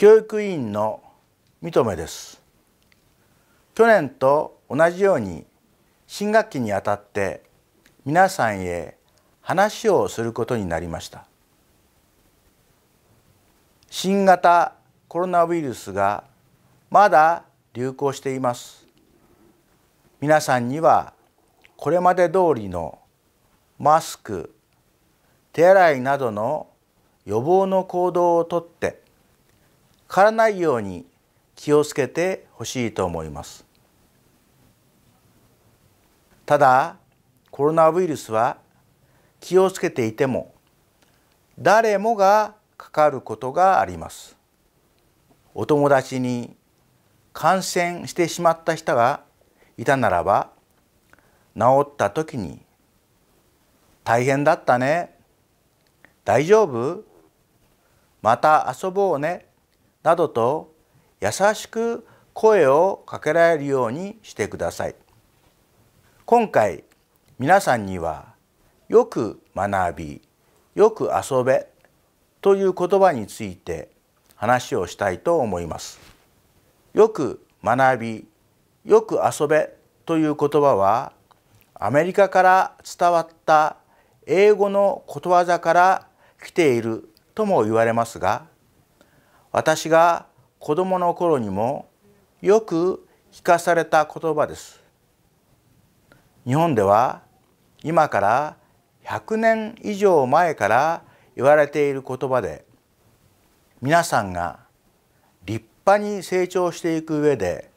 教育委員の三留です去年と同じように新学期にあたって皆さんへ話をすることになりました新型コロナウイルスがまだ流行しています皆さんにはこれまで通りのマスク手洗いなどの予防の行動をとってからないように気をつけてほしいと思います。ただコロナウイルスは気をつけていても誰もがかかることがあります。お友達に感染してしまった人がいたならば治った時に「大変だったね大丈夫また遊ぼうね」などと優しく声をかけられるようにしてください。今回皆さんにはよく学びよく遊べという言葉について話をしたいと思います。よく学びよく遊べという言葉はアメリカから伝わった英語のことわざから来ているとも言われますが私が子供の頃にもよく聞かされた言葉です。日本では今から100年以上前から言われている言葉で皆さんが立派に成長していく上で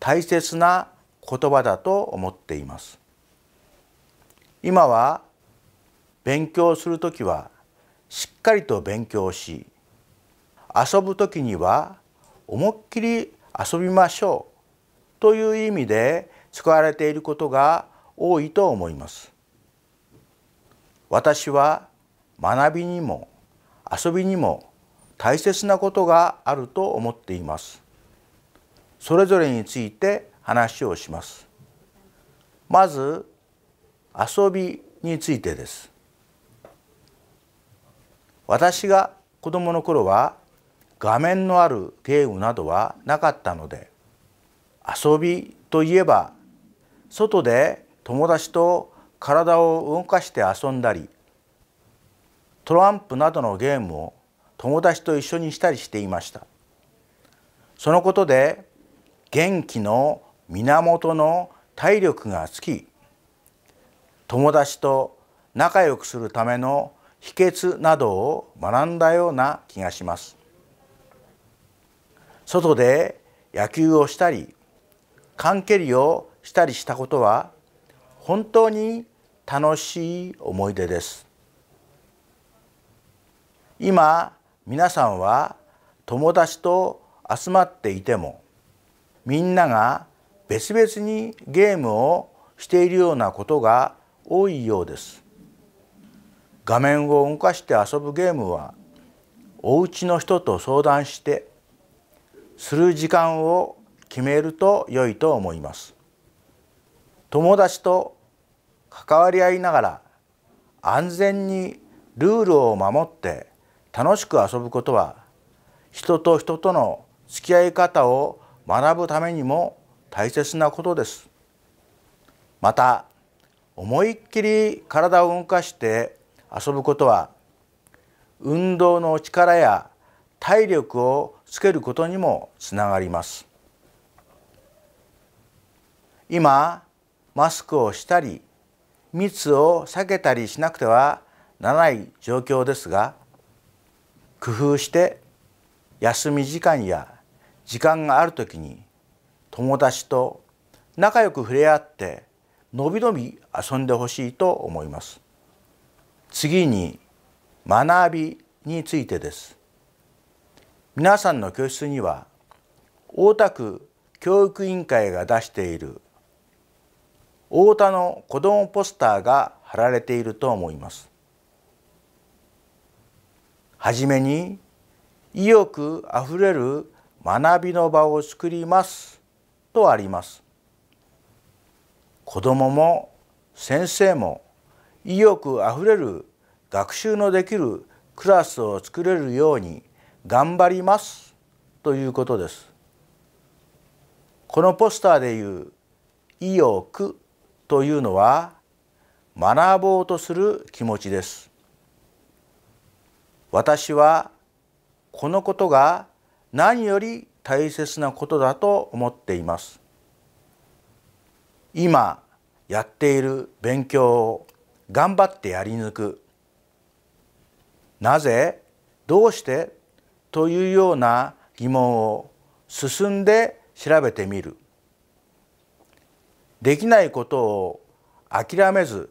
大切な言葉だと思っています。今は勉強する時はしっかりと勉強し遊ぶ時には思いっきり遊びましょうという意味で使われていることが多いと思います。私は学びにも遊びにも大切なことがあると思っています。それぞれについて話をします。まず遊びについてです。私が子供の頃は画面のあるゲームなどはなかったので遊びといえば外で友達と体を動かして遊んだりトランプなどのゲームを友達と一緒にしたりしていましたそのことで元気の源の体力がつき友達と仲良くするための秘訣などを学んだような気がします外で野球をしたり缶蹴りをしたりしたことは本当に楽しい思い出です今皆さんは友達と集まっていてもみんなが別々にゲームをしているようなことが多いようです画面を動かして遊ぶゲームはお家の人と相談してする時間を決めると良いと思います友達と関わり合いながら安全にルールを守って楽しく遊ぶことは人と人との付き合い方を学ぶためにも大切なことですまた思いっきり体を動かして遊ぶことは運動の力や体力をつけることにもつながります今マスクをしたり密を避けたりしなくてはならない状況ですが工夫して休み時間や時間がある時に友達と仲良く触れ合ってのびのび遊んでほしいと思います。次に学びについてです。皆さんの教室には大田区教育委員会が出している大田の子どもポスターが貼られていると思います。はじめに意欲あふれる学びの場を作りますとあります。子どもも先生も意欲あふれる学習のできるクラスを作れるように頑張りますということですこのポスターでいう意欲というのは学ぼうとする気持ちです私はこのことが何より大切なことだと思っています今やっている勉強を頑張ってやり抜くなぜどうしてというような疑問を進んで調べてみるできないことを諦めず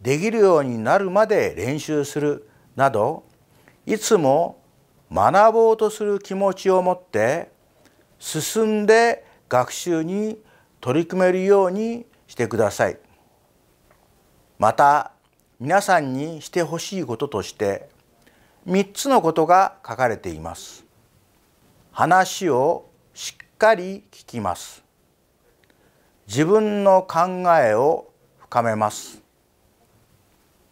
できるようになるまで練習するなどいつも学ぼうとする気持ちを持って進んで学習に取り組めるようにしてください。また皆さんにしてほしいこととして三つのことが書かれています話をしっかり聞きます自分の考えを深めます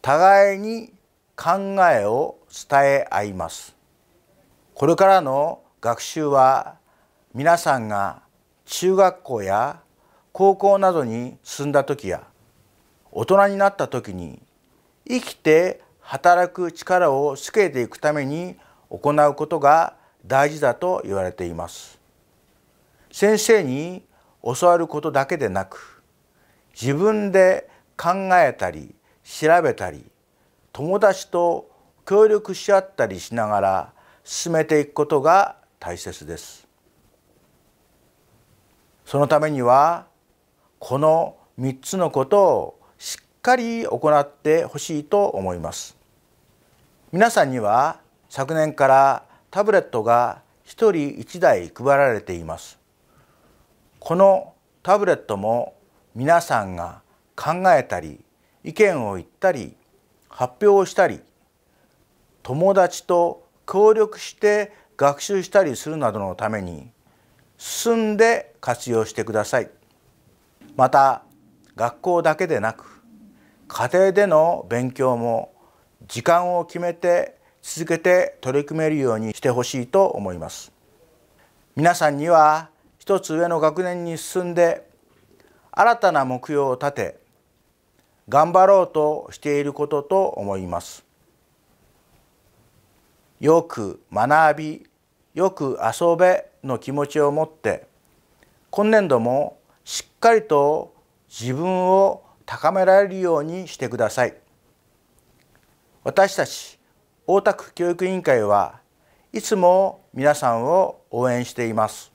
互いに考えを伝え合いますこれからの学習は皆さんが中学校や高校などに進んだ時や大人になった時に生きて働く力をつけていくために行うことが大事だと言われています先生に教わることだけでなく自分で考えたり調べたり友達と協力し合ったりしながら進めていくことが大切ですそのためにはこの3つのことをしっかり行ってほしいと思います皆さんには昨年からタブレットが1人1台配られていますこのタブレットも皆さんが考えたり意見を言ったり発表をしたり友達と協力して学習したりするなどのために進んで活用してくださいまた学校だけでなく家庭での勉強も時間を決めて続けて取り組めるようにしてほしいと思います皆さんには一つ上の学年に進んで新たな目標を立て頑張ろうとしていることと思いますよく学びよく遊べの気持ちを持って今年度もしっかりと自分を高められるようにしてください。私たち大田区教育委員会はいつも皆さんを応援しています